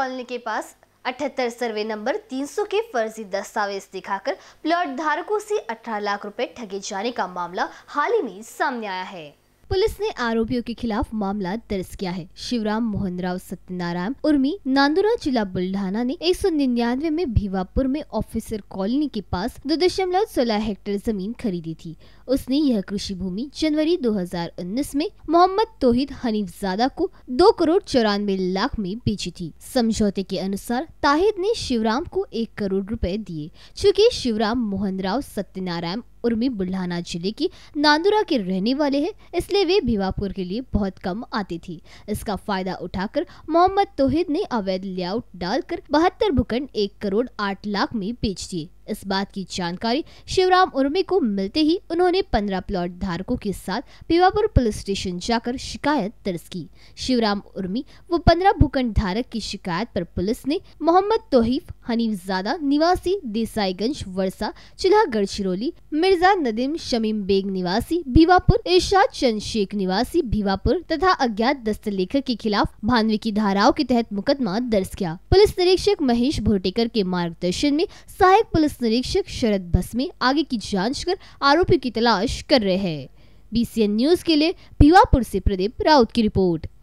colony के पास अठहत्तर survey number 300 के फर्जी दस्तावेज दिखाकर प्लॉट धारकों से 18 लाख रुपए ठगे जाने का मामला हाल ही में सामने आया है पुलिस ने आरोपियों के खिलाफ मामला दर्ज किया है शिवराम मोहन राव सत्यनारायण उर्मी नांदुरा जिला बुल्ढाना ने एक में भीवापुर में ऑफिसर कॉलोनी के पास दो दशमलव सोलह हेक्टेयर जमीन खरीदी थी उसने यह कृषि भूमि जनवरी 2019 में मोहम्मद तोहिद हनीफजादा को दो करोड़ चौरानवे लाख में बेची थी समझौते के अनुसार ताहिद ने शिवराम को एक करोड़ रुपए दिए चूँकि शिवराम मोहन राव सत्यनारायण उर्मी बुल्हाना जिले की नांदुरा के रहने वाले हैं इसलिए वे भिवापुर के लिए बहुत कम आती थी इसका फायदा उठाकर मोहम्मद तोहिद ने अवैध लेआउट डालकर बहत्तर भूखंड एक करोड़ आठ लाख में बेच दिए इस बात की जानकारी शिवराम उर्मी को मिलते ही उन्होंने पंद्रह प्लॉट धारकों के साथ पीवापुर पुलिस स्टेशन जाकर शिकायत दर्ज की शिवराम उर्मी व पंद्रह भूखंड धारक की शिकायत पर पुलिस ने मोहम्मद तोहिफ हनीफ जादा निवासी देसाईगंज वर्षा चिल्हा गढ़चिरौली मिर्जा नदीम शमीम बेग निवासी भीवापुर इर्शाद चंद शेख निवासी भीवापुर तथा अज्ञात दस्त लेखक के खिलाफ भानवी की धाराओं के तहत मुकदमा दर्ज किया पुलिस निरीक्षक महेश भोटेकर के मार्गदर्शन में सहायक पुलिस निरीक्षक शरद भस्मे आगे की जांच कर आरोपी की तलाश कर रहे हैं बीसीएन न्यूज के लिए भिवापुर से प्रदीप राउत की रिपोर्ट